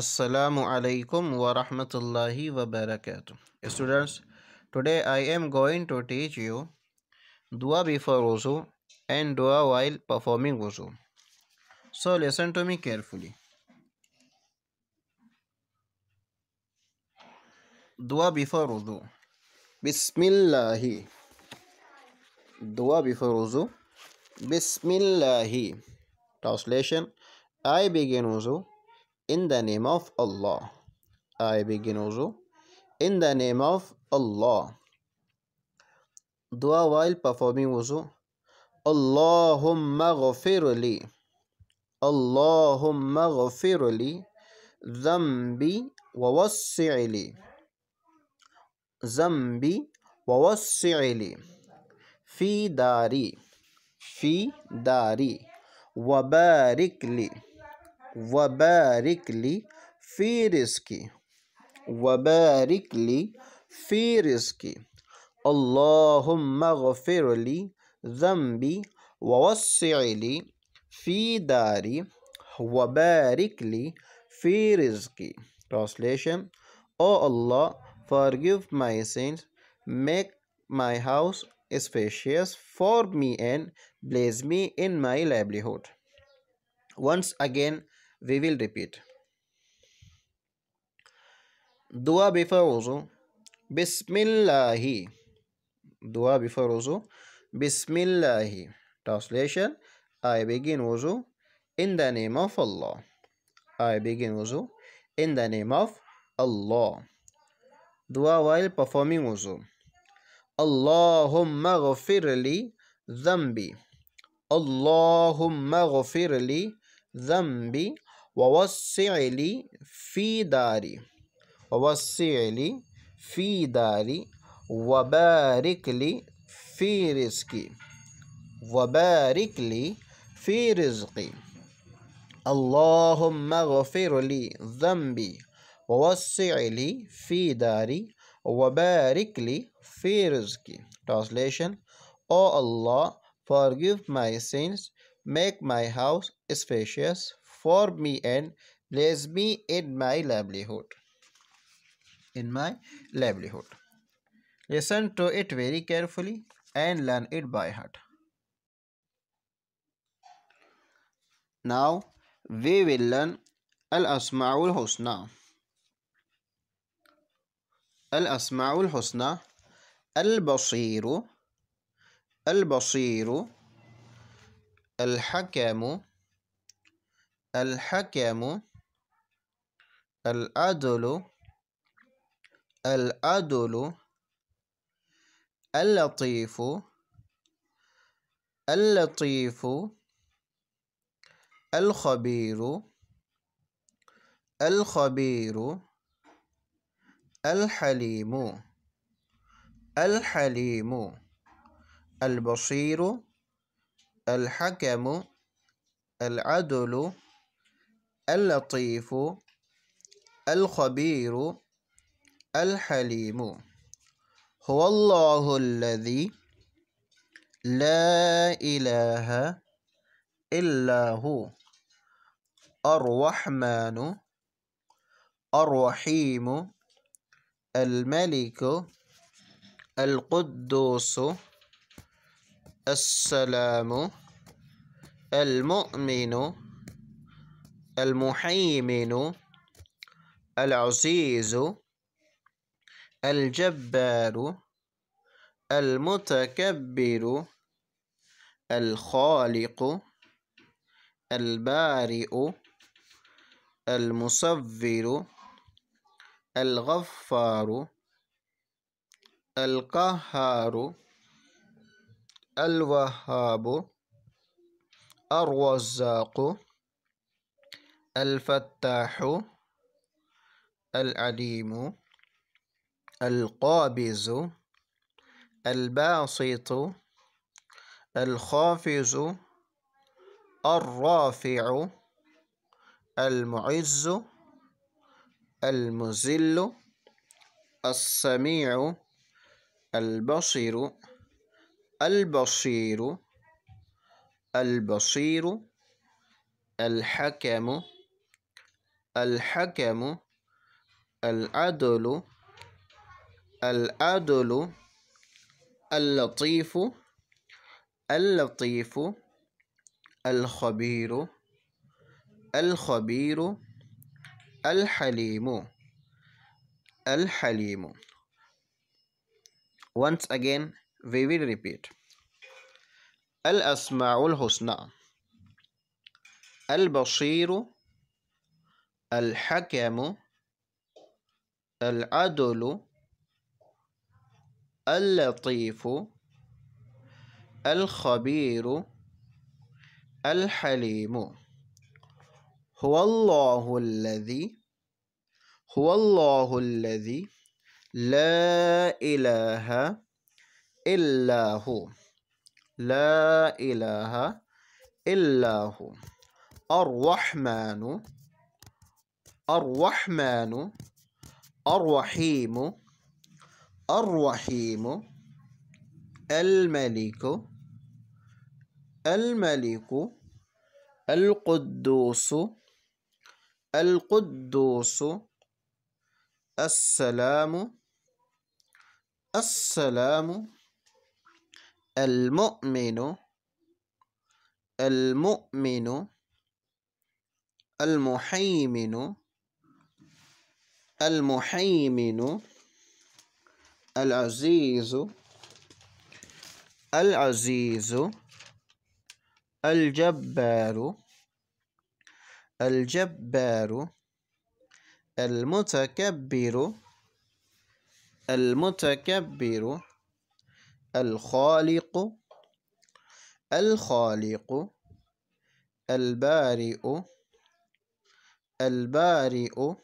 السلام عليكم wa rahmatullahi wa barakatuh. Students, today I am going to teach you dua before wuzu and dua while performing wuzu. So listen to me carefully. Dua before wuzu. Bismillahi. Dua before wuzu. Bismillahi. Translation I begin wuzu. in the name of Allah I begin also in the name of Allah dua while performing also Allahumma ghafir li Allahumma ghafir li zambi wa wassi'i li zambi wa wassi'i li fi dari fi dari وبارك لي وبارک وبارک لی لی فی رزقی فی رزقی اللہم اغفر لی ذنبی ووسع لی فی داری وبارک لی فی رزقی ٹرانسلیشن او اللہ forgive my sins make my house spacious for me and bless me in my livelihood once again We will repeat. Dua before wuzu. Bismillahi. Dua before wuzu. Bismillahi. Translation. I begin wuzu in the name of Allah. I begin wuzu in the name of Allah. Dua while performing wuzu. Allahumma ghafirli dhambi. Allahumma li zambi. ووسع لي في داري ووسع لي في داري وبارك لي في رزقي وبارك لي في رزقي اللهم اغفر لي ذنبي ووسع لي في داري وبارك لي في رزقي translation O oh Allah forgive my sins make my house spacious for me and place me in my livelihood. In my livelihood. Listen to it very carefully and learn it by heart. Now we will learn Al Al Asma'ul Husna. Husna Al الأسماء Al البصير Al الحكم الحكم العدل العدل اللطيف اللطيف الخبير الخبير الحليم الحليم البصير الحكم العدل اللطيف الخبير الحليم هو الله الذي لا إله إلا هو الرحمن الرحيم الملك القدوس السلام المؤمن المحيمن العزيز الجبار المتكبر الخالق البارئ المصور الغفار القهار الوهاب الرزاق الفتاح العليم القابز الباسط الخافز الرافع المعز المزل السميع البصير البصير البصير الحكم الحكم العدل العدل اللطيف اللطيف الخبير الخبير الحليم الحليم Once again we will repeat الأسماء الحسنى البصير الحكم العدل اللطيف الخبير الحليم هو الله الذي هو الله الذي لا إله إلا هو لا إله إلا هو الرحمن الرحمن الرحيم الرحيم الملك الملك القدوس القدوس السلام السلام المؤمن المؤمن المحيمن المحيمن العزيز العزيز الجبار الجبار المتكبر المتكبر الخالق الخالق البارئ البارئ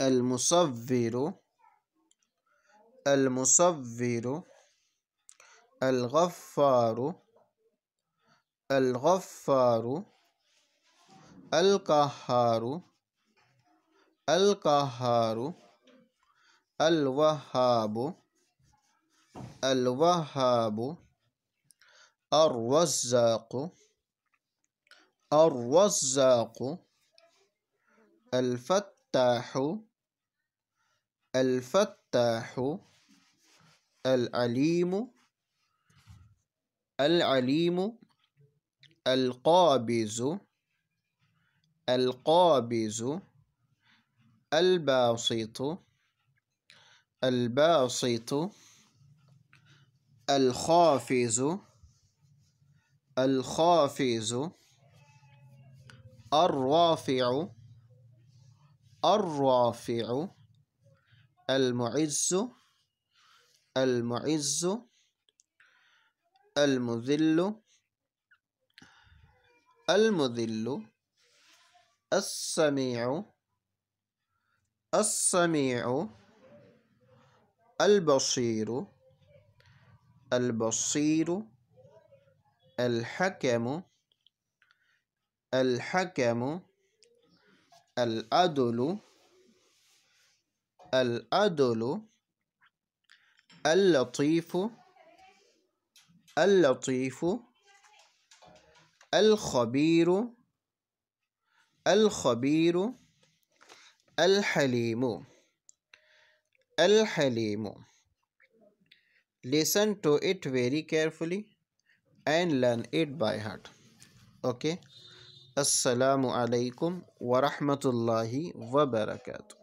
المصفر المصفر الغفار الغفار القهار القهار الوهاب الوهاب الرزاق الرزاق الفتاح الفتاح العليم العليم القابز القابز الباسط الباسط الخافز الخافز الرافع الرافع المعز المعز المذل المذل السميع السميع البصير البصير الحكم الحكم العدل الأدل اللطيف اللطيف الخبير الخبير الحليم الحليم listen to it very carefully and learn it by heart okay السلام عليكم ورحمة الله وبركاته